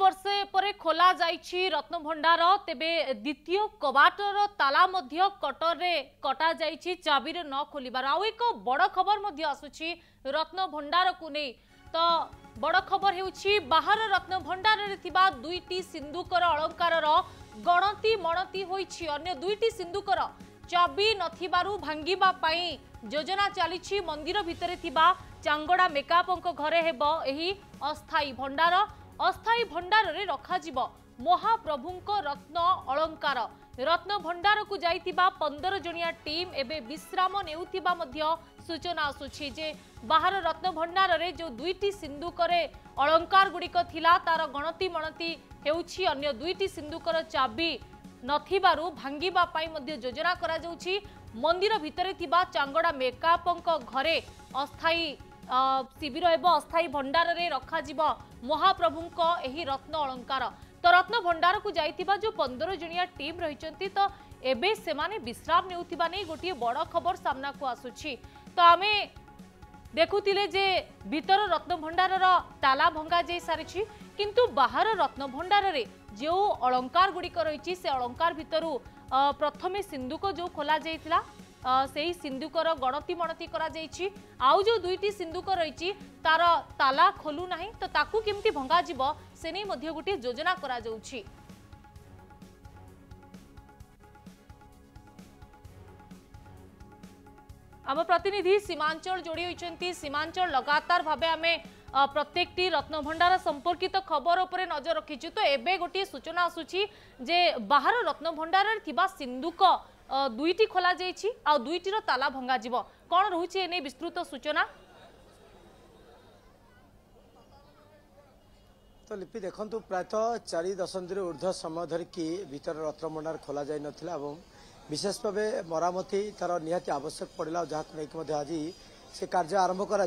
ବେଶ୍ ବର୍ଷେ ପରେ ଖୋଲାଯାଇଛି ରତ୍ନଭଣ୍ଡାର ତେବେ ଦ୍ୱିତୀୟ କବାଟର ତାଲା ମଧ୍ୟ କଟରରେ କଟାଯାଇଛି ଚାବିରେ ନ ଖୋଲିବାର ଆଉ ଏକ ବଡ଼ ଖବର ମଧ୍ୟ ଆସୁଛି ରତ୍ନଭଣ୍ଡାରକୁ ନେଇ ତ ବଡ଼ ଖବର ହେଉଛି ବାହାର ରତ୍ନଭଣ୍ଡାରରେ ଥିବା ଦୁଇଟି ସିନ୍ଦୁକର ଅଳଙ୍କାରର ଗଣତି ମଣତି ହୋଇଛି ଅନ୍ୟ ଦୁଇଟି ସିନ୍ଦୁକର ଚାବି ନଥିବାରୁ ଭାଙ୍ଗିବା ପାଇଁ ଯୋଜନା ଚାଲିଛି ମନ୍ଦିର ଭିତରେ ଥିବା ଚାଙ୍ଗଡ଼ା ମେକାପଙ୍କ ଘରେ ହେବ ଏହି ଅସ୍ଥାୟୀ ଭଣ୍ଡାର ଅସ୍ଥାୟୀ ଭଣ୍ଡାରରେ ରଖାଯିବ ମହାପ୍ରଭୁଙ୍କ ରତ୍ନ ଅଳଙ୍କାର ରତ୍ନ ଭଣ୍ଡାରକୁ ଯାଇଥିବା ପନ୍ଦର ଜଣିଆ ଟିମ୍ ଏବେ ବିଶ୍ରାମ ନେଉଥିବା ମଧ୍ୟ ସୂଚନା ଆସୁଛି ଯେ ବାହାର ରତ୍ନ ଭଣ୍ଡାରରେ ଯେଉଁ ଦୁଇଟି ସିନ୍ଦୁକରେ ଅଳଙ୍କାର ଗୁଡ଼ିକ ଥିଲା ତାର ଗଣତି ମଣତି ହେଉଛି ଅନ୍ୟ ଦୁଇଟି ସିନ୍ଦୁକର ଚାବି ନଥିବାରୁ ଭାଙ୍ଗିବା ପାଇଁ ମଧ୍ୟ ଯୋଜନା କରାଯାଉଛି ମନ୍ଦିର ଭିତରେ ଥିବା ଚାଙ୍ଗଡ଼ା ମେକାପଙ୍କ ଘରେ ଅସ୍ଥାୟୀ ଶିବିର ହେବ ଅସ୍ଥାୟୀ ଭଣ୍ଡାରରେ ରଖାଯିବ ମହାପ୍ରଭୁଙ୍କ ଏହି ରତ୍ନ ଅଳଙ୍କାର ତ ରତ୍ନ ଭଣ୍ଡାରକୁ ଯାଇଥିବା ଯେଉଁ ପନ୍ଦର ଜଣିଆ ଟିମ୍ ରହିଛନ୍ତି ତ ଏବେ ସେମାନେ ବିଶ୍ରାମ ନେଉଥିବା ନେଇ ଗୋଟିଏ ବଡ଼ ଖବର ସାମ୍ନାକୁ ଆସୁଛି ତ ଆମେ ଦେଖୁଥିଲେ ଯେ ଭିତର ରତ୍ନଭଣ୍ଡାରର ତାଲା ଭଙ୍ଗାଯାଇ ସାରିଛି କିନ୍ତୁ ବାହାର ରତ୍ନଭଣ୍ଡାରରେ ଯେଉଁ ଅଳଙ୍କାର ଗୁଡ଼ିକ ରହିଛି ସେ ଅଳଙ୍କାର ଭିତରୁ ପ୍ରଥମେ ସିନ୍ଦୁକ ଯେଉଁ ଖୋଲାଯାଇଥିଲା সেই সিন্ধুকর গণতি মণতি করা যাইছি আউ যে দুইটি সিন্ধুক রয়েছে তার তালা খোলু না তো তাকে কেমতি ভঙ্গা যাব সে নিয়ে মধ্যে গোটি যোজনা করা যাচ্ছে ଆମ ପ୍ରତିନିଧି ସୀମାଞ୍ଚଳ ଯୋଡ଼ି ହୋଇଛନ୍ତି ସୀମାଞ୍ଚଳ ଲଗାତାର ଭାବେ ଆମେ প্রত্যেকটি রত্নভণ্ডার সম্পর্কিত খবর উপরে নজর রাখিছু তো এবে গোটিয়ে সূচনা আসুচি যে বাহার রত্নভণ্ডারের থিবা সিন্ধুক দুইটি খোলা যাইছি আউ দুইটির তালা ভঙ্গা যাব কোণ রয়েছে এনে বিস্তৃত সূচনা তো লিপি দেখুন প্রায়তঃ চারি দশন্ধির ঊর্ধ্ব সময় ধরিকি ভিতরে রত্নমন্ডার খোলা যাই নথিলা এবং বিশেষ ভাবে মরামতি তার নিহতি আবশ্যক পড়া যাকে নেই আজ সে কার্য আরম্ভ করা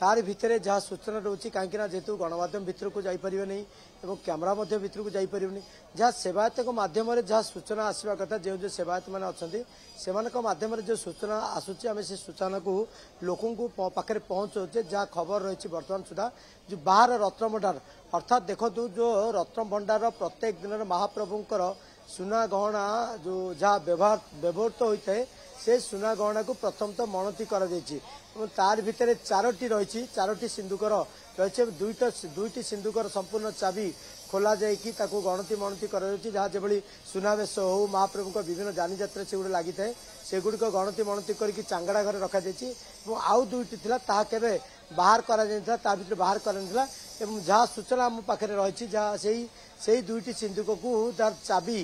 ତାର ଭିତରେ ଯାହା ସୂଚନା ରହୁଛି କାହିଁକି ନା ଯେହେତୁ ଗଣମାଧ୍ୟମ ଭିତରକୁ ଯାଇପାରିବ ନାହିଁ ଏବଂ କ୍ୟାମେରା ମଧ୍ୟ ଭିତରକୁ ଯାଇପାରିବନି ଯାହା ସେବାୟତଙ୍କ ମାଧ୍ୟମରେ ଯାହା ସୂଚନା ଆସିବା କଥା ଯେଉଁ ଯେଉଁ ସେବାୟତମାନେ ଅଛନ୍ତି ସେମାନଙ୍କ ମାଧ୍ୟମରେ ଯେଉଁ ସୂଚନା ଆସୁଛି ଆମେ ସେ ସୂଚନାକୁ ଲୋକଙ୍କୁ ପାଖରେ ପହଞ୍ଚାଉଛେ ଯାହା ଖବର ରହିଛି ବର୍ତ୍ତମାନ ସୁଦ୍ଧା ଯେଉଁ ବାହାର ରତ୍ନଭଣ୍ଡାର ଅର୍ଥାତ୍ ଦେଖନ୍ତୁ ଯେଉଁ ରତ୍ନଭଣ୍ଡାର ପ୍ରତ୍ୟେକ ଦିନରେ ମହାପ୍ରଭୁଙ୍କର ସୁନା ଗହଣା ଯେଉଁ ଯାହା ବ୍ୟବହାର ବ୍ୟବହୃତ ହୋଇଥାଏ ସେ ସୁନା ଗହଣାକୁ ପ୍ରଥମତଃ ମଣତି କରାଯାଇଛି ଏବଂ ତାର ଭିତରେ ଚାରୋଟି ରହିଛି ଚାରୋଟି ସିନ୍ଦୁକର ରହିଛି ଏବଂ ଦୁଇଟା ଦୁଇଟି ସିନ୍ଦୁକର ସମ୍ପୂର୍ଣ୍ଣ ଚାବି ଖୋଲାଯାଇକି ତାକୁ ଗଣତି ମଣତି କରାଯାଉଛି ଯାହା ଯେଭଳି ସୁନାବେଶ ହେଉ ମହାପ୍ରଭୁଙ୍କ ବିଭିନ୍ନ ଯାନିଯାତ୍ରା ସେଗୁଡ଼ିକ ଲାଗିଥାଏ ସେଗୁଡ଼ିକ ଗଣତି ମଣତି କରିକି ଚାଙ୍ଗଡ଼ା ଘରେ ରଖାଯାଇଛି ଏବଂ ଆଉ ଦୁଇଟି ଥିଲା ତାହା କେବେ ବାହାର କରାଯାଇଥିଲା ତା ଭିତରେ ବାହାର କରାଯାଇଥିଲା এবং ଯାହା ସୂଚନା ଆମ ପାଖରେ ରହିଛି ଯାହା ସେଇ ସେଇ ଦୁଇଟି ସିନ୍ଦୁକକୁ ତାର ଚାବି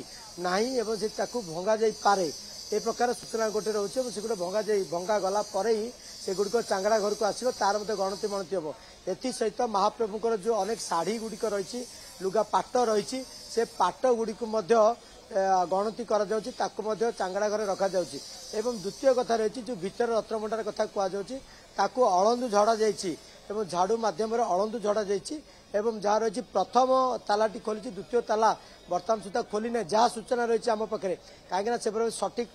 ନାହିଁ ଏବଂ ସେ ତାକୁ ଭଙ୍ଗାଯାଇପାରେ ଏ ପ୍ରକାର ସୂଚନା ଗୋଟେ ରହୁଛି ଏବଂ ସେଗୁଡ଼ିକ ଭଙ୍ଗାଯାଇ ଭଙ୍ଗା ଗଲା ପରେ ହିଁ ସେଗୁଡ଼ିକ ଚାଙ୍ଗଡ଼ା ଘରକୁ ଆସିବ ତାର ମଧ୍ୟ ଗଣତି ମଣତି ହେବ ଏଥିସହିତ ମହାପ୍ରଭୁଙ୍କର ଯେଉଁ ଅନେକ ଶାଢ଼ୀ ଗୁଡ଼ିକ ରହିଛି ଲୁଗା ପାଟ ରହିଛି ସେ ପାଟ ଗୁଡ଼ିକୁ ମଧ୍ୟ ଗଣତି କରାଯାଉଛି ତାକୁ ମଧ୍ୟ ଚାଙ୍ଗଡ଼ା ଘରେ ରଖାଯାଉଛି ଏବଂ ଦ୍ୱିତୀୟ କଥା ରହିଛି ଯେଉଁ ଭିତର ରତ୍ନଭଣ୍ଡାର କଥା କୁହାଯାଉଛି ତାକୁ ଅଳନ୍ଦୁ ଝଡ଼ା ଯାଇଛି ଏବଂ ଝାଡୁ ମାଧ୍ୟମରେ ଅଳନ୍ଦୁ ଝଡ଼ାଯାଇଛି এবং যা রয়েছে প্রথম তালাটি খোলিছে দ্বিতীয় তালা বর্তমান সুদ্ধা খোলি না যা সূচনা রয়েছে আমার পাখে না সেভাবে সঠিক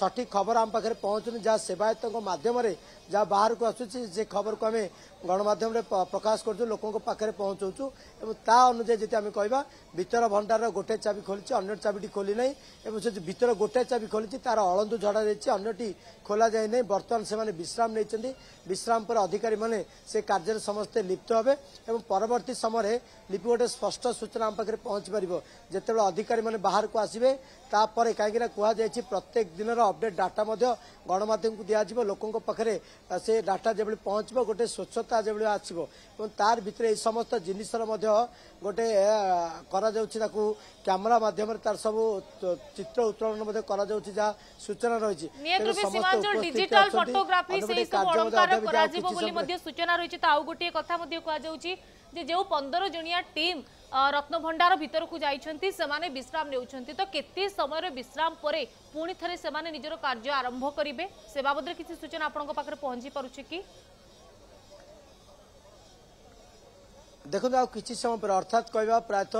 সঠিক খবর আম পাখে পৌঁছুনি যা সেবায়ত মাধ্যমে যা বাহারক আসুচি সে খবরক আমি গণমাধ্যমে প্রকাশ করছু লোক পাখে পৌঁছাউছু এবং তা অনুযায়ী যদি আমি কহবা ভিতর ভণ্ডার গোটে চাবি খোলিছে অন্য চাবিটি খোলি না এবং সে ভিতর গোটে চাবি খোলিছে তার অলন্দু ঝড়া যাই অন্যটি খোলা যায় না বর্তমান সে বিশ্রাম নিয়েছেন বিশ্রাম পরে অধিকারী মানে সে কার্যের সমস্ত লিপ্ত হবে এবং পরবর্তী ପରବର୍ତ୍ତୀ ସମୟରେ ଲିପି ଗୋଟେ ସ୍ପଷ୍ଟ ସୂଚନା ଆମ ପାଖରେ ପହଞ୍ଚି ପାରିବ ଯେତେବେଳେ ଅଧିକାରୀମାନେ ବାହାରକୁ ଆସିବେ ତାପରେ କାହିଁକିନା କୁହାଯାଇଛି ପ୍ରତ୍ୟେକ ଦିନର ଅପଡେଟ୍ ଡାଟା ମଧ୍ୟ ଗଣମାଧ୍ୟମକୁ ଦିଆଯିବ ଲୋକଙ୍କ ପାଖରେ ସେ ଡାଟା ଯେଭଳି ପହଞ୍ଚିବ ଗୋଟେ ସ୍ୱଚ୍ଛତା ଯେଭଳି ଆସିବ ଏବଂ ତାର ଭିତରେ এই সমস্ত জিনিসর মধ্যে গোটে করা যাচ্ছে তাকে ক্যামেরা মাধ্যমে তার সব চিত্র উত্তোলন মধ্যে করা যাচ্ছে যা সূচনা রয়েছে ডিজিটাল ফটোগ্রাফি সেই সব অলঙ্কার করা যাব বলি মধ্যে সূচনা রয়েছে তা আউ গোটিয়ে কথা মধ্যে কোয়া যাচ্ছে ଯେ ଯେଉଁ ପନ୍ଦର ଜଣିଆ ଟିମ୍ ରତ୍ନଭଣ୍ଡାର ଭିତରକୁ ଯାଇଛନ୍ତି ସେମାନେ ବିଶ୍ରାମ ନେଉଛନ୍ତି ତ କେତେ ସମୟର ବିଶ୍ରାମ ପରେ ପୁଣି ଥରେ ସେମାନେ ନିଜର କାର୍ଯ୍ୟ ଆରମ୍ଭ କରିବେ ସେ ବାବଦରେ କିଛି ସୂଚନା ଆପଣଙ୍କ ପାଖରେ ପହଞ୍ଚି ପାରୁଛି କି দেখুন আউ কিছু সময় পরে অর্থাৎ কহা প্রায়ত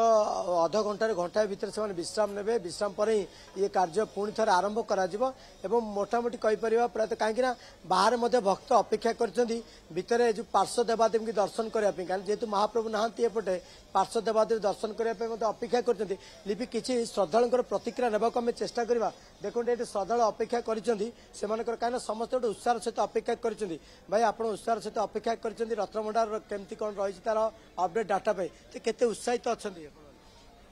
অধ ঘণ্টার ঘণ্টা ভিতরে সে বিশ্রাম নেবে বিশ্রাম পরে ইয়ে কার্য পুঁ থরে আরম্ভ করা যাব এবং মোটামুটি কইপার প্রায়ত কিনা বাহার মধ্যে ভক্ত অপেক্ষা করছেন ভিতরে যে পার্শ্ব দেবাদেবী দর্শন করা কারণ যেহেতু মহাপ্রভু না এপটে পার্শ্ব দেবাদেবী দর্শন করা মধ্যে অপেক্ষা করছেন লিপি কিছু শ্রদ্ধাঙ্কর প্রতিক্রিয়া নেওয়া আমি চেষ্টা করা দেখুন এটি শ্রদ্ধা অপেক্ষা করছেন সে কিনা সমস্ত গোটে উৎসাহর সহ অপেক্ষা করছেন ভাই আপনার উৎসাহর সহ অপেক্ষা করছেন রত্নভণ্ডার কেমতি কম রয়েছে তার ଅପଡେଟ୍ ଡାଟା ପାଇଁ ତ କେତେ ଉତ୍ସାହିତ ଅଛନ୍ତି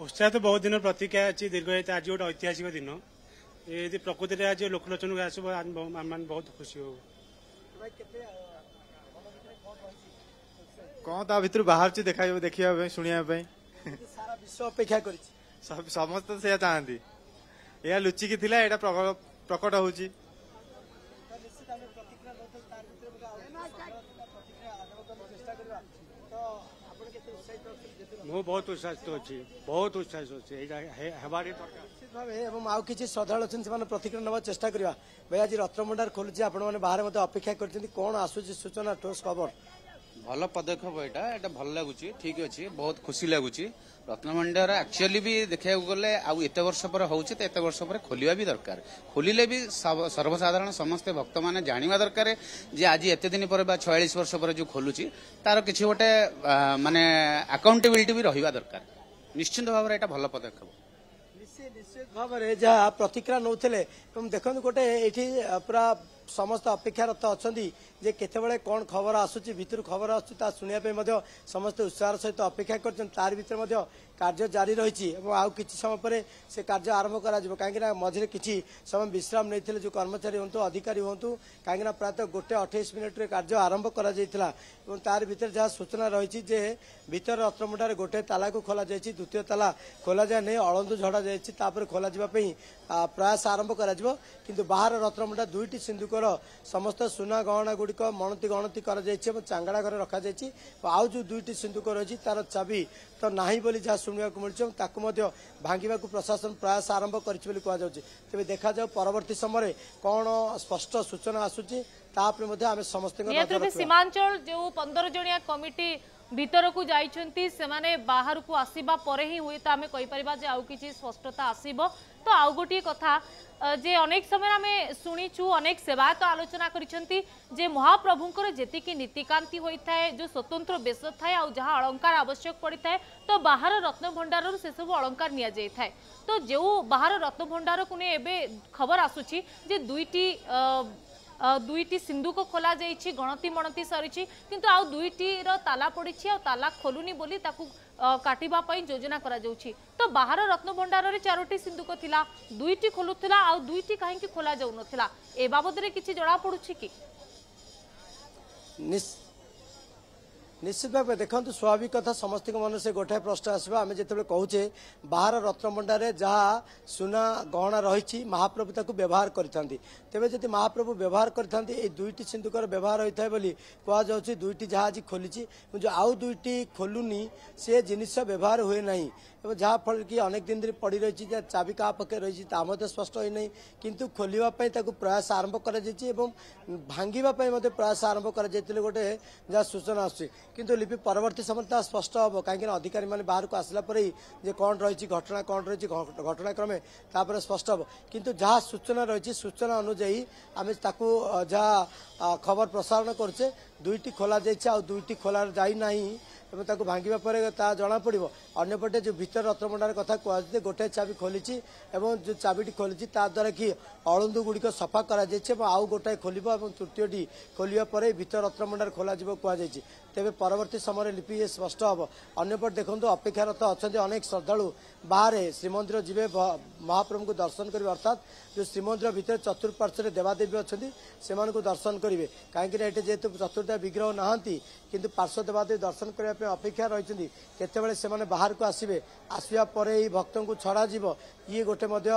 ଉତ୍ସାହିତ ବହୁତ ଦିନ ପ୍ରତୀକ୍ଷା ଅଛି ଦୀର୍ଘ ଆଜି ଗୋଟେ ଐତିହାସିକ ଦିନ ଯଦି ପ୍ରକୃତିରେ ଆଜି ଲୋକଲୋଚନକୁ ଆସିବ ବହୁତ ଖୁସି ହବୁ କ'ଣ ତା ଭିତରୁ ବାହାରୁଛି ଦେଖାଯିବ ଦେଖିବା ପାଇଁ ଶୁଣିବା ପାଇଁ ସାରା ବିଶ୍ୱ ଅପେକ୍ଷା କରିଛି ସମସ୍ତେ ସେୟା ଚାହାନ୍ତି ଏହା ଲୁଚିକି ଥିଲା ଏଇଟା ପ୍ରକଟ ହେଉଛି ମୁଁ ବହୁତ ଉତ୍ସାହିତ ଅଛି ବହୁତ ଉତ୍ସାହିତ ଅଛି ଏଇଟା ହେବାରେ ନିଶ୍ଚିତ ଭାବେ ଏବଂ ଆଉ କିଛି ଶ୍ରଦ୍ଧାଳୁ ଅଛନ୍ତି ସେମାନେ ପ୍ରତିକ୍ରିୟା ନେବା ଚେଷ୍ଟା କରିବା ଭାଇ ଆଜି ରତ୍ନଭଣ୍ଡାର ଖୋଲୁଛି ଆପଣମାନେ ବାହାରେ ମଧ୍ୟ ଅପେକ୍ଷା କରିଛନ୍ତି କ'ଣ ଆସୁଛି ସୂଚନା ଟୋସ୍ ଖବର ଭଲ ପଦକ୍ଷେପ ଏଇଟା ଏଇଟା ଭଲ ଲାଗୁଛି ଠିକ୍ ଅଛି ବହୁତ ଖୁସି ଲାଗୁଛି ରତ୍ନଭଣ୍ଡାର ଆକ୍ଚୁଆଲି ବି ଦେଖିବାକୁ ଗଲେ ଆଉ ଏତେ ବର୍ଷ ପରେ ହେଉଛି ତ ଏତେ ବର୍ଷ ପରେ ଖୋଲିବା ବି ଦରକାର ଖୋଲିଲେ ବି ସର୍ବସାଧାରଣ ସମସ୍ତେ ଭକ୍ତମାନେ ଜାଣିବା ଦରକାର ଯେ ଆଜି ଏତେ ଦିନ ପରେ ବା ଛୟାଳିଶ ବର୍ଷ ପରେ ଯେଉଁ ଖୋଲୁଛି ତାର କିଛି ଗୋଟେ ମାନେ ଆକାଉଣ୍ଟେବିଲିଟି ବି ରହିବା ଦରକାର ନିଶ୍ଚିନ୍ତ ଭାବରେ ଏଇଟା ଭଲ ପଦକ୍ଷେପ ନିଶ୍ଚିତ ଭାବରେ ଯାହା ପ୍ରତିକ୍ରିୟା ନେଉଥିଲେ ଏବଂ ଦେଖନ୍ତୁ ଗୋଟେ ଏଠି ପୁରା ସମସ୍ତ ଅପେକ୍ଷାରତ ଅଛନ୍ତି ଯେ କେତେବେଳେ କ'ଣ ଖବର ଆସୁଛି ଭିତରୁ ଖବର ଆସୁଛି ତାହା ଶୁଣିବା ପାଇଁ ମଧ୍ୟ ସମସ୍ତେ ଉତ୍ସାହର ସହିତ ଅପେକ୍ଷା କରିଛନ୍ତି ତାରି ଭିତରେ ମଧ୍ୟ କାର୍ଯ୍ୟ ଜାରି ରହିଛି ଏବଂ ଆଉ କିଛି ସମୟ ପରେ ସେ କାର୍ଯ୍ୟ ଆରମ୍ଭ କରାଯିବ କାହିଁକିନା ମଝିରେ କିଛି ସମୟ ବିଶ୍ରାମ ନେଇଥିଲେ ଯେଉଁ କର୍ମଚାରୀ ହୁଅନ୍ତୁ ଅଧିକାରୀ ହୁଅନ୍ତୁ କାହିଁକିନା ପ୍ରାୟତଃ ଗୋଟେ ଅଠେଇଶ ମିନିଟ୍ରେ କାର୍ଯ୍ୟ ଆରମ୍ଭ କରାଯାଇଥିଲା ଏବଂ ତାରି ଭିତରେ ଯାହା ସୂଚନା ରହିଛି ଯେ ଭିତର ରତ୍ନମୁଣ୍ଡାରେ ଗୋଟେ ତାଲାକୁ ଖୋଲାଯାଇଛି ଦ୍ୱିତୀୟ ତାଲା ଖୋଲାଯାଏ ନେଇ ଅଳନ୍ତୁ ଝଡ଼ାଯାଇଛି ତାପରେ ଖୋଲାଯିବା ପାଇଁ ପ୍ରୟାସ ଆରମ୍ଭ କରାଯିବ କିନ୍ତୁ ବାହାର ରତ୍ନମୁଣ୍ଡା ଦୁଇଟି ସିନ୍ଧୁକ ଠାକୁର ସମସ୍ତ ସୁନା ଗହଣା ଗୁଡ଼ିକ ମଣତି ଗଣତି କରାଯାଇଛି ଏବଂ ଚାଙ୍ଗଡ଼ା ଘରେ ରଖାଯାଇଛି ଆଉ ଯେଉଁ ଦୁଇଟି ସିନ୍ଦୁକ ରହିଛି ତାର ଚାବି ତ ନାହିଁ ବୋଲି ଯାହା ଶୁଣିବାକୁ ମିଳୁଛି ଏବଂ ତାକୁ ମଧ୍ୟ ଭାଙ୍ଗିବାକୁ ପ୍ରଶାସନ ପ୍ରୟାସ ଆରମ୍ଭ କରିଛି ବୋଲି କୁହାଯାଉଛି ତେବେ ଦେଖାଯାଉ ପରବର୍ତ୍ତୀ ସମୟରେ କ'ଣ ସ୍ପଷ୍ଟ ସୂଚନା ଆସୁଛି ତାପରେ ମଧ୍ୟ ଆମେ ସମସ୍ତେ ସୀମାଞ୍ଚଳ ଯେଉଁ ପନ୍ଦର ଜଣିଆ କମିଟି ଭିତରକୁ ଯାଇଛନ୍ତି ସେମାନେ ବାହାରକୁ ଆସିବା ପରେ ହିଁ ହୁଏତ ଆମେ କହିପାରିବା ଯେ ଆଉ କିଛି ସ୍ପଷ୍ଟତା ଆସିବ ତ ଆଉ ଗୋଟିଏ କଥା ଯେ ଅନେକ ସମୟରେ ଆମେ ଶୁଣିଛୁ ଅନେକ ସେବାୟତ ଆଲୋଚନା କରିଛନ୍ତି ଯେ ମହାପ୍ରଭୁଙ୍କର ଯେତିକି ନୀତିକାନ୍ତି ହୋଇଥାଏ ଯେଉଁ ସ୍ୱତନ୍ତ୍ର ବେଶ ଥାଏ ଆଉ ଯାହା ଅଳଙ୍କାର ଆବଶ୍ୟକ ପଡ଼ିଥାଏ ତ ବାହାର ରତ୍ନଭଣ୍ଡାରରୁ ସେସବୁ ଅଳଙ୍କାର ନିଆଯାଇଥାଏ ତ ଯେଉଁ ବାହାର ରତ୍ନଭଣ୍ଡାରକୁ ନେଇ ଏବେ ଖବର ଆସୁଛି ଯେ ଦୁଇଟି দুইটি সিন্ধুক খোলা যাই গণতি মণতি সরিছি কিন্তু আউ দুইটির তালা পড়িছি আউ তালা খোলুনি বলি তাকু কাটিবা পাই যোজনা করা যাউছি তো বাহার রত্নভণ্ডারে চারোটি সিন্ধুক থিলা দুইটি খোলুথিলা আউ দুইটি কাহিকি খোলা যাউনথিলা এ বাবদরে কিছু জনা পড়ুছি কি নিশ্চয় নিশ্চিত ভাবে দেখুন স্বাভাবিক কথা সমস্ত মনসে গোটায়ে প্রশ্ন আসবে আমি যেত কুচে বাহার রত্নভণ্ডারে যা সুনা গহনা রয়েছে মহাপ্রভু তাকে ব্যবহার করে থাকে তেমনি যদি মহাপ্রভু ব্যবহার করে থাকে এই দুইটি সিন্ধুকর ব্যবহার হয়ে থাকে বলে কুযাচ্ছে দুইটি যা আজ খোলিছি কিন্তু আউ দুইটি খোলুনি সে জিনিস ব্যবহার হুয়ে না এবং যা ফলে কি অনেক দিন ধরে পড়ে রয়েছে যা চাবি কাহা পক্ষে রয়েছে তা মধ্যে স্পষ্ট হয়ে না কিন্তু খোলা তাকে প্রয়াস আরম্ভ করা যাই এবং ভাঙ্গা প্রয়াস আরম্ভ করা যাই গোটে যা সূচনা আসছে কিন্তু লিপি পরবর্তী সময় তা স্পষ্ট হব কাହିଁকিନା ଅଧିକାରୀମାନେ ବାହାରକୁ ଆସିଲା ପରେ ଯେ କ'ଣ ରହିଛି ଘଟଣା କ'ଣ ରହିଛି ଘଟଣାକ୍ରମେ ତାପରେ ସ୍ପଷ୍ଟ ହେବ କିନ୍ତୁ ଯାହା ସୂଚନା ରହିଛି ସୂଚନା ଅନୁଯାୟୀ ଆମେ ତାକୁ ଯାହା ଖବର ପ୍ରସାରଣ କରୁଛେ ଦୁଇଟି ଖୋଲା ଯାଇଛି ଆଉ ଦୁଇଟି ଖୋଲା ଯାଇନାହିଁ ଏବଂ ତାକୁ ଭାଙ୍ଗିବା ପରେ ତାହା ଜଣାପଡ଼ିବ ଅନ୍ୟପଟେ ଯେଉଁ ଭିତର ରତ୍ନଭଣ୍ଡାର କଥା କୁହାଯାଇଛି ଗୋଟିଏ ଚାବି ଖୋଲିଛି ଏବଂ ଯେଉଁ ଚାବିଟି ଖୋଲିଛି ତା' ଦ୍ୱାରା କି ଅଳନ୍ଦୁ ଗୁଡ଼ିକ ସଫା କରାଯାଇଛି ଏବଂ ଆଉ ଗୋଟାଏ ଖୋଲିବ ଏବଂ ତୃତୀୟଟି ଖୋଲିବା ପରେ ଭିତର ରତ୍ନଭଣ୍ଡାର ଖୋଲାଯିବ କୁହାଯାଇଛି ତେବେ ପରବର୍ତ୍ତୀ ସମୟରେ ଲିପି ସ୍ପଷ୍ଟ ହେବ ଅନ୍ୟପଟେ ଦେଖନ୍ତୁ ଅପେକ୍ଷାରତ ଅଛନ୍ତି ଅନେକ ଶ୍ରଦ୍ଧାଳୁ ବାହାରେ ଶ୍ରୀମନ୍ଦିର ଯିବେ ମହାପ୍ରଭୁଙ୍କୁ ଦର୍ଶନ କରିବେ ଅର୍ଥାତ୍ ଯେଉଁ ଶ୍ରୀମନ୍ଦିର ଭିତରେ ଚତୁଃପାର୍ଶ୍ୱରେ ଦେବାଦେବୀ ଅଛନ୍ତି ସେମାନଙ୍କୁ ଦର୍ଶନ କରିବେ କାହିଁକିନା ଏଠି ଯେହେତୁ ଚତୁର୍ଥ ବିଗ୍ରହ ନାହାନ୍ତି କିନ୍ତୁ ପାର୍ଶ୍ୱ ଦେବାଦେବୀ ଦର୍ଶନ କରିବା ପାଇଁ ଅପେକ୍ଷା ରହିଛନ୍ତି କେତେବେଳେ ସେମାନେ ବାହାରକୁ ଆସିବେ ଆସିବା ପରେ ଏହି ଭକ୍ତଙ୍କୁ ଛଡ଼ାଯିବ ଇଏ ଗୋଟେ ମଧ୍ୟ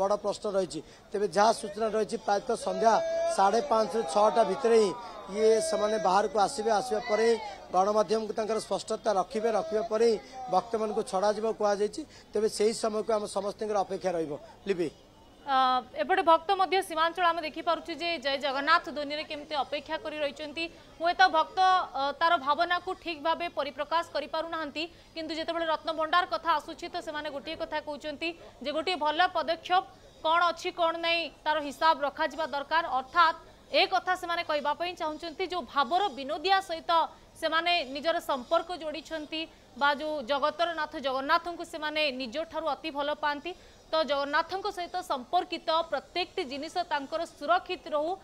ବଡ଼ ପ୍ରଶ୍ନ ରହିଛି ତେବେ ଯାହା ସୂଚନା ରହିଛି ପ୍ରାୟତଃ ସନ୍ଧ୍ୟା ସାଢ଼େ ପାଞ୍ଚରୁ ଛଅଟା ଭିତରେ ହିଁ ଇଏ ସେମାନେ ବାହାରକୁ ଆସିବେ ଆସିବା ପରେ ହିଁ ଗଣମାଧ୍ୟମକୁ ତାଙ୍କର ସ୍ପଷ୍ଟତା ରଖିବେ ରଖିବା ପରେ ହିଁ ଭକ୍ତମାନଙ୍କୁ ଛଡ଼ାଯିବ କୁହାଯାଇଛି ତେବେ ସେହି ସମୟକୁ ଆମ ସମସ୍ତଙ୍କର ଅପେକ୍ଷା ରହିବ ଲିପି এপটে ভক্ত মধ্যে সীমাঞ্চল আমি দেখি দেখিপারুছি যে জয় জগন্নাথ ধ্বনিরে কেমতি অপেক্ষা করে রয়েছেন হুয়েত ভক্ত তার ভাবনা ঠিক ভাবে পরিপ্রকাশ করে পু না কিন্তু যেতবে রত্নভণ্ডার কথা আসুচি তো সে গোটিয়ে কথা কৌন যে গোটিয়ে ভাল পদক্ষেপ কণ অছি নাই তার হিসাব রখা যা দরকার অর্থাৎ এ কথা সে কহা চাহুন যে ভাবর বিনোদিয়া সহিত সে নিজের সম্পর্ক যোড়ি বা যে জগতর নাথ জগন্নাথ সে নিজ ঠার অতি ভাল পাঁচ ତ ଜଗନ୍ନାଥଙ୍କ ସହିତ ସମ୍ପର୍କିତ ପ୍ରତ୍ୟେକଟି ଜିନିଷ ତାଙ୍କର ସୁରକ୍ଷିତ ରହୁ